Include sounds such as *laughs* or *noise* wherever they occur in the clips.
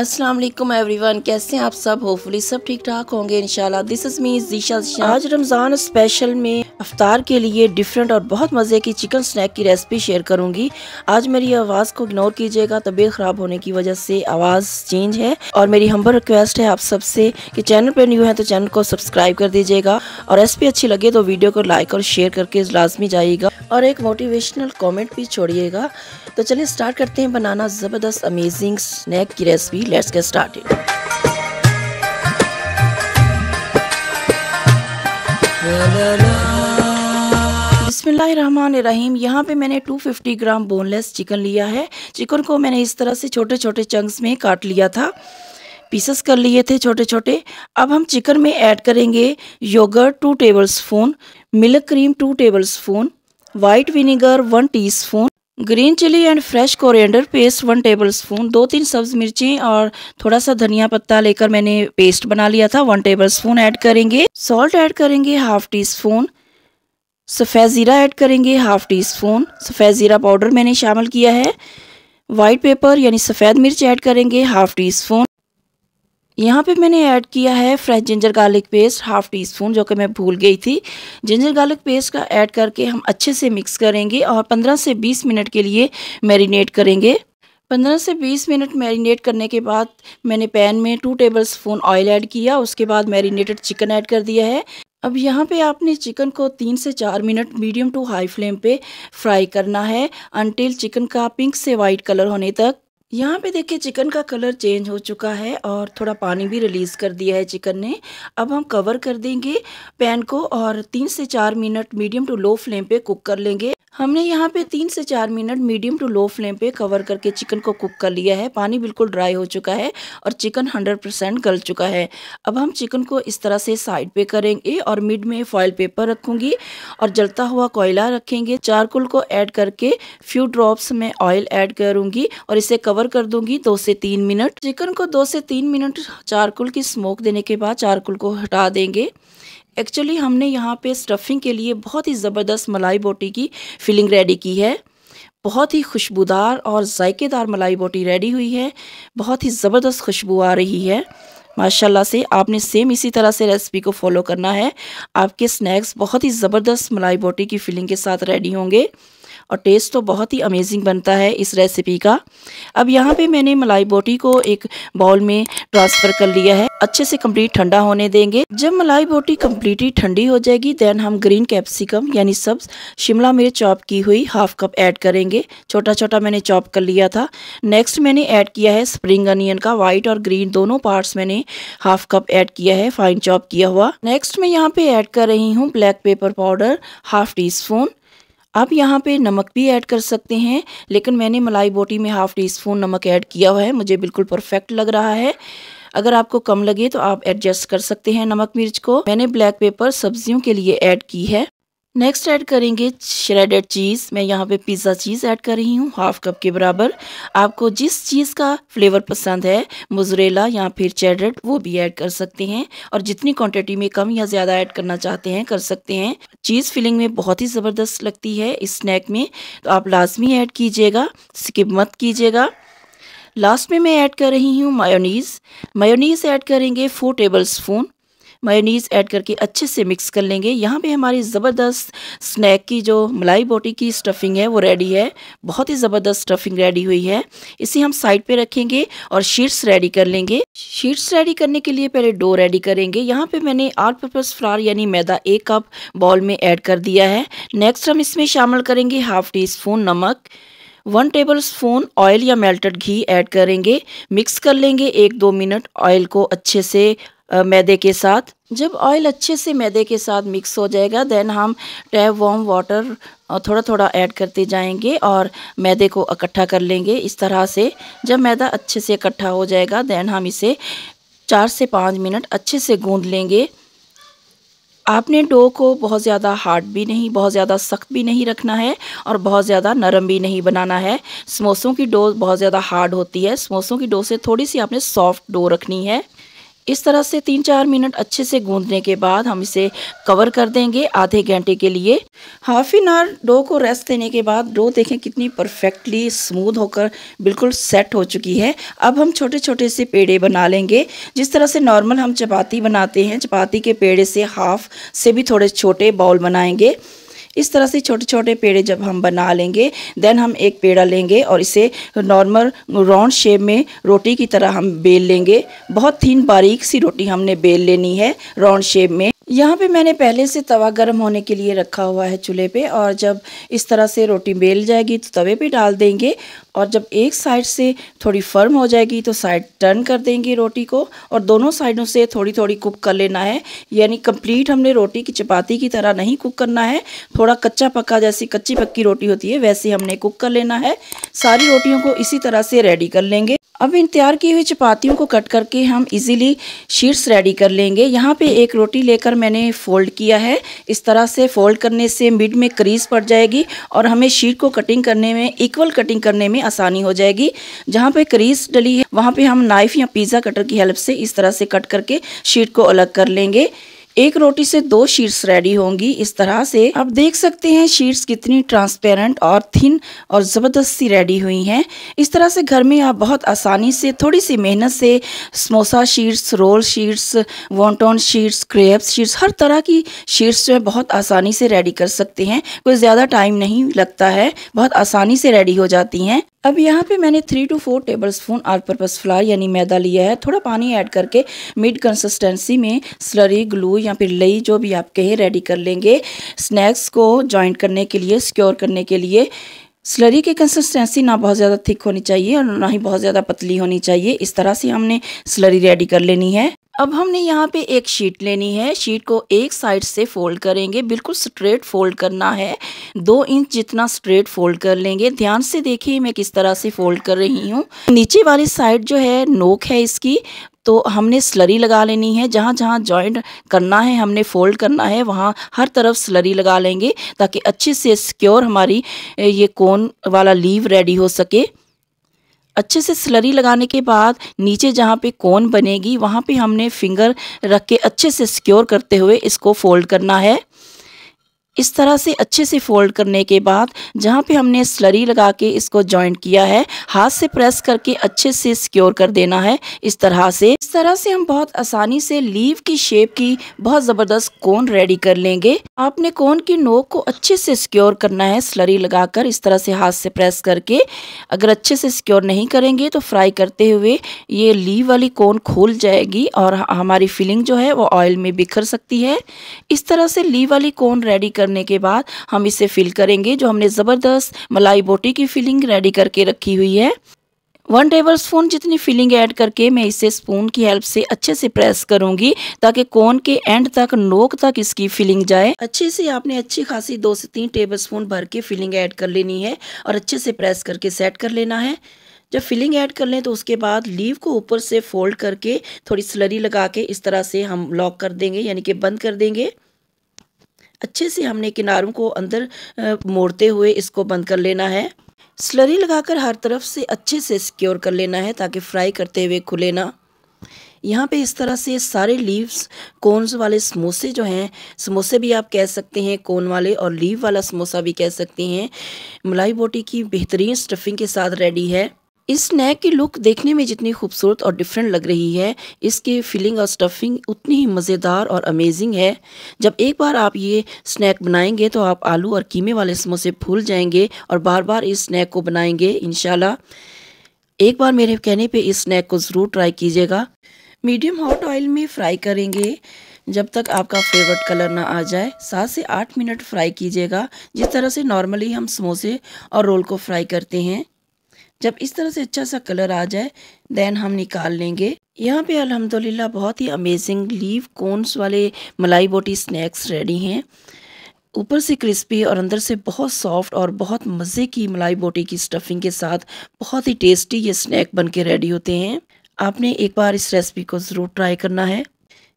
अस्सलाम वालेकुम एवरीवन कैसे हैं आप सब होपफुली सब ठीक ठाक होंगे इंशाल्लाह दिस इज मी जीशा आज रमज़ान स्पेशल में अफ्तार के लिए डिफरेंट और बहुत मज़े की चिकन स्नैक की रेसिपी शेयर करूंगी आज मेरी आवाज़ को इग्नोर कीजिएगा तबीयत ख़राब होने की वजह से आवाज़ चेंज है और मेरी हम्बर रिक्वेस्ट है आप सबसे की चैनल पर न्यू है तो चैनल को सब्सक्राइब कर दीजिएगा और रेसिपी अच्छी लगे तो वीडियो को लाइक और शेयर करके लाजमी जाइएगा और एक मोटिवेशनल कमेंट भी छोड़िएगा तो चलिए स्टार्ट करते हैं बनाना ज़बरदस्त अमेजिंग स्नैक की recipe let's get Rahman Rahim यहाँ पे मैंने 250 ग्राम बोनलेस चिकन लिया है चिकन को मैंने इस तरह से छोटे छोटे चंक्स में काट लिया था पीसेस कर लिए थे छोटे छोटे अब हम चिकन में ऐड करेंगे yogurt two tablespoon milk cream two tablespoon white vinegar one teaspoon green chilli and fresh coriander paste one tablespoon दो तीन सब्ज़ मिर्चें और थोड़ा सा धनिया पत्ता लेकर मैंने पेस्ट बना लिया था वन टेबलस्पून ऐड करेंगे सॉल्ट ऐड करेंगे हाफ टी स्पून सफ़ेद ज़ीरा ऐड करेंगे हाफ टी स्पून सफ़ेद ज़ीरा पाउडर मैंने शामिल किया है वाइट पेपर यानी सफ़ेद मिर्च ऐड करेंगे हाफ टी स्पून यहाँ पे मैंने ऐड किया है fresh ginger garlic paste half teaspoon जो कि मैं भूल गई थी जिंजर गार्लिक पेस्ट का ऐड करके हम अच्छे से मिक्स करेंगे और 15 से 20 मिनट के लिए मैरिनेट करेंगे 15 से 20 मिनट मैरिनेट करने के बाद मैंने पैन में two tablespoon oil add किया उसके बाद मैरिनेटेड चिकन ऐड कर दिया है अब यहाँ पे आपने चिकन को तीन से चार minute medium to high flame पे फ्राई करना है अनटिल चिकन का पिंक से वाइट कलर होने तक यहाँ पे देखिए चिकन का कलर चेंज हो चुका है और थोड़ा पानी भी रिलीज़ कर दिया है चिकन ने अब हम कवर कर देंगे पैन को और तीन से चार minute medium to low flame पे कुक कर लेंगे हमने यहाँ पे तीन से चार minute medium to low flame पे कवर करके चिकन को कुक कर लिया है पानी बिल्कुल ड्राई हो चुका है और चिकन 100 परसेंट गल चुका है अब हम चिकन को इस तरह से साइड पे करेंगे और मिड में फॉयल पेपर रखूँगी और जलता हुआ कोयला रखेंगे चारकुल को ऐड करके फ्यू ड्रॉप्स में ऑयल ऐड करूँगी और इसे कवर कर दूँगी दो से तीन मिनट चिकन को दो से तीन मिनट चारकुल की स्मोक देने के बाद चारकुल को हटा देंगे एक्चुअली हमने यहाँ पे स्टफिंग के लिए बहुत ही ज़बरदस्त मलाई बोटी की फिलिंग रेडी की है बहुत ही खुशबूदार और जायकेदार मलाई बोटी रेडी हुई है बहुत ही ज़बरदस्त खुशबू आ रही है माशाल्लाह से आपने सेम इसी तरह से रेसिपी को फॉलो करना है आपके स्नैक्स बहुत ही ज़बरदस्त मलाई बोटी की फिलिंग के साथ रेडी होंगे और टेस्ट तो बहुत ही अमेजिंग बनता है इस रेसिपी का अब यहाँ पे मैंने मलाई बोटी को एक बाउल में ट्रांसफ़र कर लिया है अच्छे से कंप्लीट ठंडा होने देंगे जब मलाई बोटी कम्प्लीटली ठंडी हो जाएगी देन हम ग्रीन कैप्सिकम यानी सब्स शिमला मिर्च चॉप की हुई हाफ कप ऐड करेंगे छोटा छोटा मैंने चॉप कर लिया था नेक्स्ट मैंने ऐड किया है स्प्रिंग अनियन का वाइट और ग्रीन दोनों पार्ट्स मैंने हाफ कप ऐड किया है फाइन चॉप किया हुआ नेक्स्ट मैं यहाँ पे ऐड कर रही हूँ black pepper powder half teaspoon अब यहाँ पे नमक भी ऐड कर सकते हैं लेकिन मैंने मलाई बोटी में हाफ़ टी स्पून नमक ऐड किया हुआ है मुझे बिल्कुल परफेक्ट लग रहा है अगर आपको कम लगे तो आप एडजस्ट कर सकते हैं नमक मिर्च को मैंने ब्लैक पेपर सब्जियों के लिए ऐड की है नेक्स्ट ऐड करेंगे श्रेडेड चीज़ मैं यहाँ पे पिज़्ज़ा चीज़ ऐड कर रही हूँ हाफ कप के बराबर आपको जिस चीज़ का फ्लेवर पसंद है मुजरेला या फिर चेडेड वो भी ऐड कर सकते हैं और जितनी क्वांटिटी में कम या ज़्यादा ऐड करना चाहते हैं कर सकते हैं चीज़ फिलिंग में बहुत ही ज़बरदस्त लगती है इस स्नैक में तो आप लाजमी ऐड कीजिएगा स्किप मत कीजिएगा लास्ट में मैं ऐड कर रही हूँ मायोनीज़ मायोनीज़ ऐड करेंगे four tablespoon mayonnaise add करके अच्छे से मिक्स कर लेंगे यहाँ पे हमारी ज़बरदस्त स्नैक की जो मलाई बोटी की स्टफिंग है वो रेडी है बहुत ही ज़बरदस्त स्टफिंग रेडी हुई है इसे हम साइड पे रखेंगे और शीट्स रेडी कर लेंगे शीट्स रेडी करने के लिए पहले डो रेडी करेंगे यहाँ पे मैंने आल पर्पज़ फ्लार यानी मैदा एक कप बॉल में ऐड कर दिया है नेक्स्ट हम इसमें शामिल करेंगे हाफ टी स्पून नमक वन टेबल स्पून ऑयल या मेल्टेड घी ऐड करेंगे मिक्स कर लेंगे एक दो मिनट ऑयल को अच्छे से मैदे के साथ जब ऑयल अच्छे से मैदे के साथ मिक्स हो जाएगा देन हम टैप वार्म वाटर थोड़ा थोड़ा ऐड करते जाएंगे और मैदे को इकट्ठा कर लेंगे इस तरह से जब मैदा अच्छे से इकट्ठा हो जाएगा देन हम इसे चार से पाँच मिनट अच्छे से गूंद लेंगे आपने डो को बहुत ज़्यादा हार्ड भी नहीं बहुत ज़्यादा सख्त भी नहीं रखना है और बहुत ज़्यादा नरम भी नहीं बनाना है समोसों की डो बहुत ज़्यादा हार्ड होती है समोसों की डो से थोड़ी सी आपने सॉफ्ट डो रखनी है इस तरह से तीन चार मिनट अच्छे से गूंदने के बाद हम इसे कवर कर देंगे आधे घंटे के लिए हाफ एन आवर डो को रेस्ट देने के बाद डो देखें कितनी परफेक्टली स्मूथ होकर बिल्कुल सेट हो चुकी है अब हम छोटे छोटे से पेड़े बना लेंगे जिस तरह से नॉर्मल हम चपाती बनाते हैं चपाती के पेड़े से हाफ से भी थोड़े छोटे बॉल बनाएंगे इस तरह से छोटे छोटे पेड़े जब हम बना लेंगे देन हम एक पेड़ा लेंगे और इसे नॉर्मल राउंड शेप में रोटी की तरह हम बेल लेंगे बहुत थीन बारीक सी रोटी हमने बेल लेनी है राउंड शेप में यहाँ पे मैंने पहले से तवा गर्म होने के लिए रखा हुआ है चूल्हे पे और जब इस तरह से रोटी बेल जाएगी तो तवे पे डाल देंगे और जब एक साइड से थोड़ी फर्म हो जाएगी तो साइड टर्न कर देंगे रोटी को और दोनों साइडों से थोड़ी थोड़ी कुक कर लेना है यानी कंप्लीट हमने रोटी की चपाती की तरह नहीं कुक करना है थोड़ा कच्चा पक्का जैसी कच्ची पक्की रोटी होती है वैसे हमने कुक कर लेना है सारी रोटियों को इसी तरह से रेडी कर लेंगे अब इन तैयार की हुई चपातियों को कट करके हम इजीली शीट्स रेडी कर लेंगे यहाँ पे एक रोटी लेकर मैंने फ़ोल्ड किया है इस तरह से फ़ोल्ड करने से मिड में क्रीज पड़ जाएगी और हमें शीट को कटिंग करने में इक्वल कटिंग करने में आसानी हो जाएगी जहाँ पे क्रीज डली है वहाँ पर हम नाइफ़ या पिज़्ज़ा कटर की हेल्प से इस तरह से कट करके शीट को अलग कर लेंगे एक रोटी से दो शीट्स रेडी होंगी इस तरह से आप देख सकते हैं शीट्स कितनी ट्रांसपेरेंट और थिन और ज़बरदस्त सी रेडी हुई हैं इस तरह से घर में आप बहुत आसानी से थोड़ी सी मेहनत से samosa sheets roll sheets wonton sheets crepes sheets हर तरह की शीट्स जो है बहुत आसानी से रेडी कर सकते हैं कोई ज़्यादा टाइम नहीं लगता है बहुत आसानी से रेडी हो जाती हैं अब यहाँ पे मैंने three two four tablespoon all purpose flour यानी मैदा लिया है थोड़ा पानी ऐड करके मिड कंसिस्टेंसी में स्लरी ग्लू या फिर लई जो भी आप कहें रेडी कर लेंगे स्नैक्स को जॉइंट करने के लिए सिक्योर करने के लिए स्लरी की कंसिस्टेंसी ना बहुत ज़्यादा थिक होनी चाहिए और ना ही बहुत ज़्यादा पतली होनी चाहिए इस तरह से हमने स्लरी रेडी कर लेनी है अब हमने यहाँ पे एक शीट लेनी है शीट को एक साइड से फोल्ड करेंगे बिल्कुल स्ट्रेट फोल्ड करना है दो इंच जितना स्ट्रेट फोल्ड कर लेंगे ध्यान से देखिए मैं किस तरह से फोल्ड कर रही हूँ नीचे वाली साइड जो है नोक है इसकी तो हमने स्लरी लगा लेनी है जहाँ जहाँ जॉइंट करना है हमने फोल्ड करना है वहाँ हर तरफ स्लरी लगा लेंगे ताकि अच्छे से सिक्योर हमारी ये कोन वाला लीव रेडी हो सके अच्छे से स्लरी लगाने के बाद नीचे जहाँ पे कोन बनेगी वहाँ पे हमने फिंगर रख के अच्छे से सिक्योर करते हुए इसको फोल्ड करना है इस तरह से अच्छे से फोल्ड करने के बाद जहाँ पे हमने स्लरी लगा के इसको जॉइंट किया है हाथ से प्रेस करके अच्छे से सिक्योर कर देना है इस तरह से इस तरह से हम बहुत आसानी से लीव की शेप की बहुत ज़बरदस्त कोन रेडी कर लेंगे आपने कोन की नोक को अच्छे से सिक्योर करना है स्लरी लगाकर इस तरह से हाथ से प्रेस करके अगर अच्छे से सिक्योर नहीं करेंगे तो फ्राई करते हुए ये लीव वाली कोन खोल जाएगी और हमारी फिलिंग जो है वो ऑयल में बिखर सकती है इस तरह से लीव वाली कोन रेडी कर करने के बाद हम इसे फिल करेंगे जो हमने ज़बरदस्त मलाई बोटी की फिलिंग रेडी करके रखी हुई है वन टेबल स्पून जितनी फिलिंग ऐड करके मैं इसे स्पून की हेल्प से अच्छे से प्रेस करूंगी ताकि कोन के एंड तक नोक तक इसकी फिलिंग जाए अच्छे से आपने अच्छी खासी दो से तीन टेबल स्पून भर के फिलिंग ऐड कर लेनी है और अच्छे से प्रेस करके सेट कर लेना है जब फिलिंग ऐड कर लें तो उसके बाद लीव को ऊपर से फोल्ड करके थोड़ी स्लरी लगा के इस तरह से हम लॉक कर देंगे यानी कि बंद कर देंगे अच्छे से हमने किनारों को अंदर मोड़ते हुए इसको बंद कर लेना है स्लरी लगाकर हर तरफ से अच्छे से सिक्योर कर लेना है ताकि फ्राई करते हुए खुले ना यहाँ पे इस तरह से सारे लीव्स कोन्स वाले समोसे जो हैं समोसे भी आप कह सकते हैं कोन वाले और लीव वाला समोसा भी कह सकते हैं मलाई बोटी की बेहतरीन स्टफिंग के साथ रेडी है इस स्नैक की लुक देखने में जितनी खूबसूरत और डिफरेंट लग रही है इसकी फिलिंग और स्टफिंग उतनी ही मज़ेदार और अमेजिंग है जब एक बार आप ये स्नैक बनाएंगे तो आप आलू और कीमे वाले समोसे भूल जाएंगे और बार बार इस स्नैक को बनाएंगे इन एक बार मेरे कहने पे इस स्नैक को ज़रूर ट्राई कीजिएगा मीडियम हॉट ऑयल में फ्राई करेंगे जब तक आपका फेवरेट कलर ना आ जाए सात से आठ मिनट फ्राई कीजिएगा जिस तरह से नॉर्मली हम समोसे और रोल को फ्राई करते हैं जब इस तरह से अच्छा सा कलर आ जाए देन हम निकाल लेंगे यहाँ पे अल्हम्दुलिल्लाह बहुत ही अमेजिंग लीव कोन्स वाले मलाई बोटी स्नैक्स रेडी हैं ऊपर से क्रिस्पी और अंदर से बहुत सॉफ्ट और बहुत मज़े की मलाई बोटी की स्टफिंग के साथ बहुत ही टेस्टी ये स्नैक बन के रेडी होते हैं आपने एक बार इस रेसिपी को ज़रूर ट्राई करना है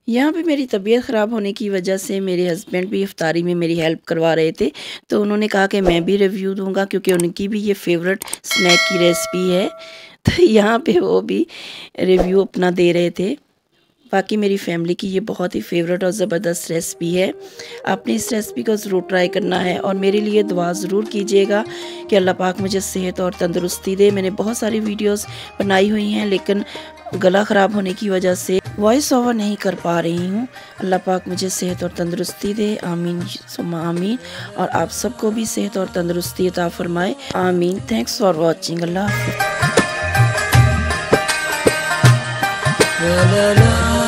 यहाँ पे मेरी तबीयत ख़राब होने की वजह से मेरे हस्बैंड भी इफ्तारी में मेरी हेल्प करवा रहे थे तो उन्होंने कहा कि मैं भी रिव्यू दूंगा क्योंकि उनकी भी ये फेवरेट स्नैक की रेसिपी है *laughs* तो यहाँ पे वो भी रिव्यू अपना दे रहे थे बाकी मेरी फैमिली की ये बहुत ही फेवरेट और ज़बरदस्त रेसिपी है आपने इस रेसिपी को ज़रूर ट्राई करना है और मेरे लिए दुआ ज़रूर कीजिएगा कि अल्लाह पाक मुझे सेहत और तंदुरुस्ती दे मैंने बहुत सारी वीडियोज़ बनाई हुई हैं लेकिन गला ख़राब होने की वजह से वॉइस ओवर नहीं कर पा रही हूँ अल्लाह पाक मुझे सेहत और तंदरुस्ती दे आमीन आमीन और आप सबको भी सेहत और तंदरुस्ती अता फरमाए आमीन थैंक्स फॉर वॉचिंग अल्लाह